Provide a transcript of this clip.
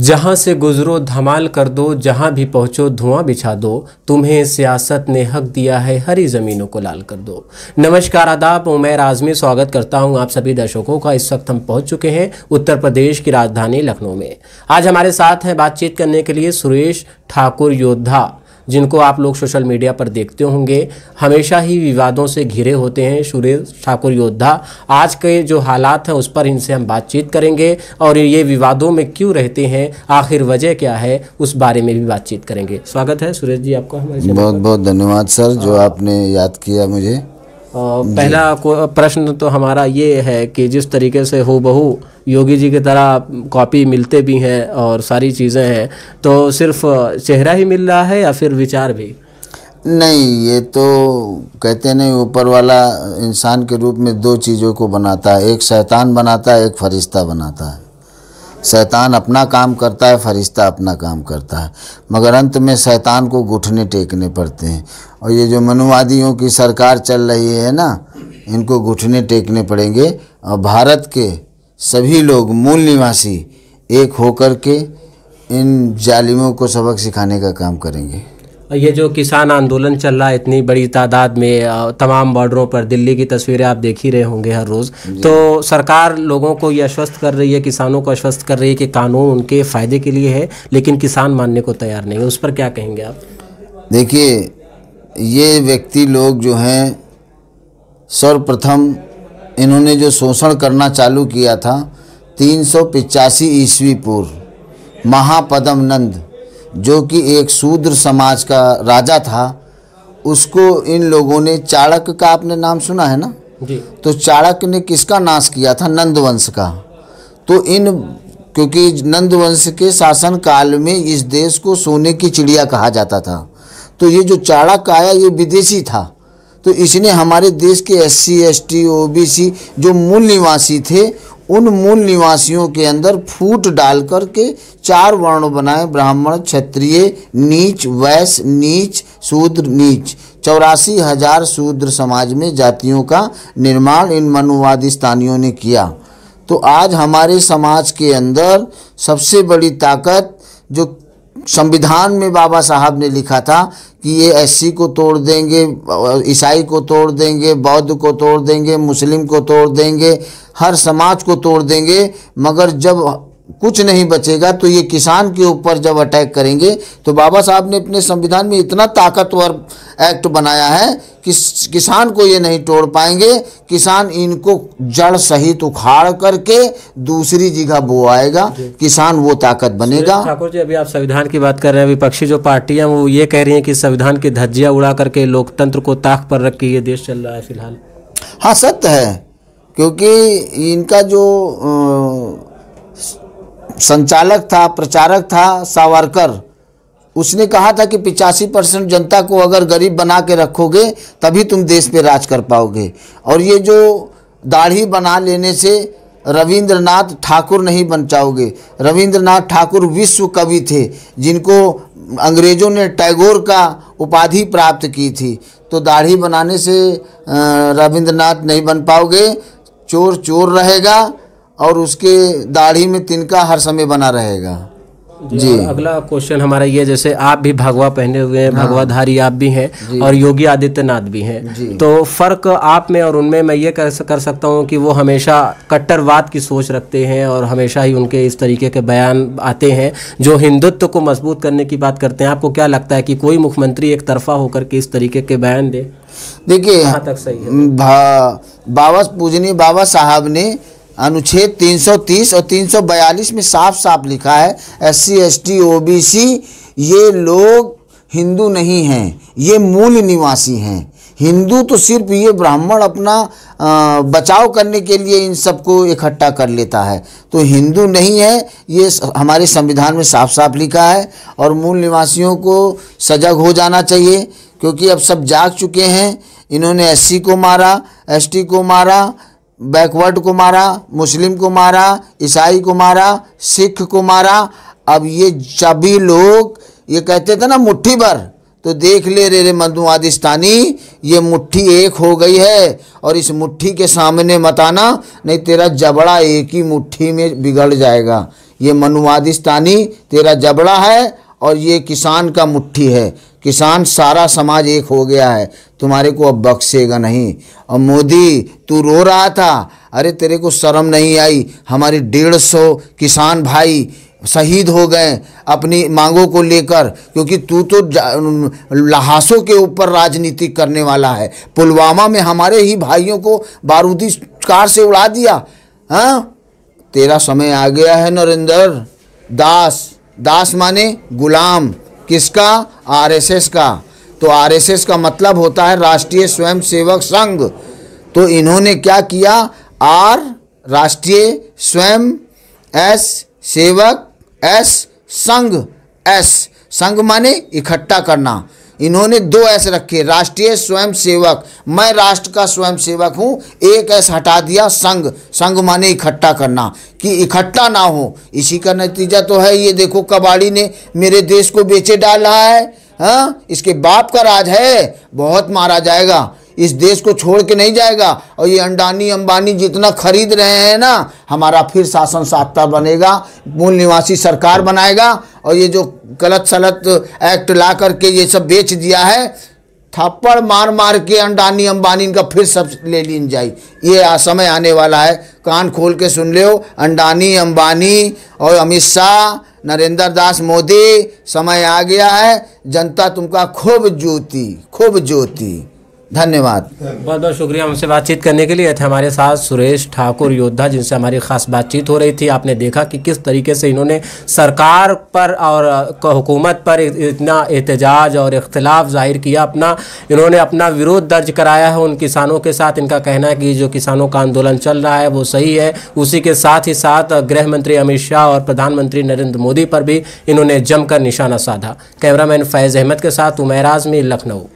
जहाँ से गुजरो धमाल कर दो जहाँ भी पहुँचो धुआं बिछा दो तुम्हें सियासत ने हक दिया है हरी ज़मीनों को लाल कर दो नमस्कार आदाब उमैर आज़मी स्वागत करता हूँ आप सभी दर्शकों का इस वक्त हम पहुँच चुके हैं उत्तर प्रदेश की राजधानी लखनऊ में आज हमारे साथ हैं बातचीत करने के लिए सुरेश ठाकुर योद्धा जिनको आप लोग सोशल मीडिया पर देखते होंगे हमेशा ही विवादों से घिरे होते हैं सुरेश ठाकुर योद्धा आज के जो हालात हैं उस पर इनसे हम बातचीत करेंगे और ये विवादों में क्यों रहते हैं आखिर वजह क्या है उस बारे में भी बातचीत करेंगे स्वागत है सुरेश जी आपका हमारे बहुत बहुत धन्यवाद सर जो हाँ। आपने याद किया मुझे पहला प्रश्न तो हमारा ये है कि जिस तरीके से हो बहू योगी जी की तरह कॉपी मिलते भी हैं और सारी चीज़ें हैं तो सिर्फ चेहरा ही मिल रहा है या फिर विचार भी नहीं ये तो कहते नहीं ऊपर वाला इंसान के रूप में दो चीज़ों को बनाता है एक शैतान बनाता है एक फरिश्ता बनाता है शैतान अपना काम करता है फरिश्ता अपना काम करता है मगर अंत में शैतान को घुटने टेकने पड़ते हैं और ये जो मनुवादियों की सरकार चल रही है ना इनको घुटने टेकने पड़ेंगे और भारत के सभी लोग मूल निवासी एक होकर के इन जालिमों को सबक सिखाने का काम करेंगे ये जो किसान आंदोलन चल रहा है इतनी बड़ी तादाद में तमाम बॉर्डरों पर दिल्ली की तस्वीरें आप देख ही रहे होंगे हर रोज़ तो सरकार लोगों को ये आश्वस्त कर रही है किसानों को आश्वस्त कर रही है कि कानून उनके फ़ायदे के लिए है लेकिन किसान मानने को तैयार नहीं है उस पर क्या कहेंगे आप देखिए ये व्यक्ति लोग जो हैं सर्वप्रथम इन्होंने जो शोषण करना चालू किया था तीन ईस्वी पूर्व महापदम नंद जो कि एक शूद्र समाज का राजा था उसको इन लोगों ने चाणक्य का आपने नाम सुना है ना जी तो चाणक्य ने किसका नाश किया था नंद वंश का तो इन क्योंकि नंद वंश के शासन काल में इस देश को सोने की चिड़िया कहा जाता था तो ये जो चाणक्य आया ये विदेशी था तो इसने हमारे देश के S C S T O B C जो मूल निवासी थे उन मूल निवासियों के अंदर फूट डाल करके चार वर्ण बनाए ब्राह्मण क्षत्रिय नीच वैश्य नीच शूद्र नीच चौरासी हजार शूद्र समाज में जातियों का निर्माण इन मनुवादी स्थानियों ने किया तो आज हमारे समाज के अंदर सबसे बड़ी ताकत जो संविधान में बाबा साहब ने लिखा था कि ये एससी को तोड़ देंगे ईसाई को तोड़ देंगे बौद्ध को तोड़ देंगे मुस्लिम को तोड़ देंगे हर समाज को तोड़ देंगे मगर जब कुछ नहीं बचेगा तो ये किसान के ऊपर जब अटैक करेंगे तो बाबा साहब ने अपने संविधान में इतना ताकतवर एक्ट बनाया है कि किसान को ये नहीं तोड़ पाएंगे किसान इनको जड़ सहित उखाड़ करके दूसरी जगह बोआएगा किसान वो ताकत बनेगा ठाकुर जी अभी आप संविधान की बात कर रहे हैं विपक्षी जो पार्टियां वो ये कह रही हैं कि संविधान की धज्जिया उड़ा करके लोकतंत्र को ताक पर रख के ये देश चल रहा है फिलहाल हाँ सत्य है क्योंकि इनका जो संचालक था प्रचारक था सावरकर उसने कहा था कि पिचासी परसेंट जनता को अगर गरीब बना के रखोगे तभी तुम देश पे राज कर पाओगे और ये जो दाढ़ी बना लेने से रविंद्रनाथ ठाकुर नहीं बन जाओगे रविंद्रनाथ ठाकुर विश्व कवि थे जिनको अंग्रेजों ने टैगोर का उपाधि प्राप्त की थी तो दाढ़ी बनाने से रविंद्रनाथ नहीं बन पाओगे चोर चोर रहेगा और उसके दाढ़ी में तिनका हर समय बना रहेगा जी अगला क्वेश्चन हमारा ये जैसे आप भी भगवा पहने हुए हैं हाँ। भगवाधारी आप भी हैं और योगी आदित्यनाथ भी हैं तो फर्क आप में और उनमें मैं ये कर कर सकता हूँ कि वो हमेशा कट्टरवाद की सोच रखते हैं और हमेशा ही उनके इस तरीके के बयान आते हैं जो हिंदुत्व को मजबूत करने की बात करते हैं आपको क्या लगता है कि कोई मुख्यमंत्री एक तरफा होकर के इस तरीके के बयान दे देखिए बाबा पूजनी बाबा साहब ने अनुच्छेद 330 और 342 में साफ साफ लिखा है S C S T O B C ये लोग हिंदू नहीं हैं ये मूल निवासी हैं हिंदू तो सिर्फ ये ब्राह्मण अपना बचाव करने के लिए इन सबको इकट्ठा कर लेता है तो हिंदू नहीं है ये हमारे संविधान में साफ साफ लिखा है और मूल निवासियों को सजग हो जाना चाहिए क्योंकि अब सब जाग चुके हैं इन्होंने एससी को मारा एसटी को मारा बैकवर्ड को मारा मुस्लिम को मारा ईसाई को मारा सिख को मारा अब ये सभी लोग ये कहते थे ना मुट्ठी भर तो देख ले रे रे मधुआदिस्तानी ये मुट्ठी एक हो गई है और इस मुट्ठी के सामने मत आना नहीं तेरा जबड़ा एक ही मुट्ठी में बिगड़ जाएगा ये मनुआदिस्तानी तेरा जबड़ा है और ये किसान का मुट्ठी है किसान सारा समाज एक हो गया है तुम्हारे को अब बख्शेगा नहीं और मोदी तू रो रहा था अरे तेरे को शर्म नहीं आई हमारे डेढ़ सौ किसान भाई शहीद हो गए अपनी मांगों को लेकर क्योंकि तू तो लहासों के ऊपर राजनीति करने वाला है पुलवामा में हमारे ही भाइयों को बारूदी कार से उड़ा दिया हाँ तेरा समय आ गया है नरेंद्र दास दास माने गुलाम किसका आरएसएस का तो आरएसएस का मतलब होता है राष्ट्रीय स्वयंसेवक संघ तो इन्होंने क्या किया आर राष्ट्रीय स्वयं एस सेवक एस संघ एस संघ माने इकट्ठा करना इन्होंने दो ऐसे रखे राष्ट्रीय स्वयं सेवक मैं राष्ट्र का स्वयं सेवक हूँ एक ऐसा हटा दिया संघ संघ माने इकट्ठा करना कि इकट्ठा ना हो इसी का नतीजा तो है ये देखो कबाड़ी ने मेरे देश को बेचे डाल रहा है हा? इसके बाप का राज है बहुत मारा जाएगा इस देश को छोड़ के नहीं जाएगा और ये अंडानी अंबानी जितना खरीद रहे हैं ना हमारा फिर शासन सात्ता बनेगा मूल निवासी सरकार बनाएगा और ये जो गलत सलत एक्ट ला करके ये सब बेच दिया है थप्पड़ मार मार के अंडानी अंबानी इनका फिर सब ले ली जाए ये आ, समय आने वाला है कान खोल के सुन लो अंडानी अंबानी और अमित शाह नरेंद्र दास मोदी समय आ गया है जनता तुमका खूब जोती खूब जोती धन्यवाद बहुत बहुत शुक्रिया हमसे बातचीत करने के लिए थे हमारे साथ सुरेश ठाकुर योद्धा जिनसे हमारी खास बातचीत हो रही थी आपने देखा कि किस तरीके से इन्होंने सरकार पर और हुकूमत पर इतना एहतजाज और इख्तलाफ जाहिर किया अपना इन्होंने अपना विरोध दर्ज कराया है उन किसानों के साथ इनका कहना है कि जो किसानों का आंदोलन चल रहा है वो सही है उसी के साथ ही साथ गृह मंत्री अमित शाह और प्रधानमंत्री नरेंद्र मोदी पर भी इन्होंने जमकर निशाना साधा कैमरामैन फैज़ अहमद के साथ उमेर आजमी लखनऊ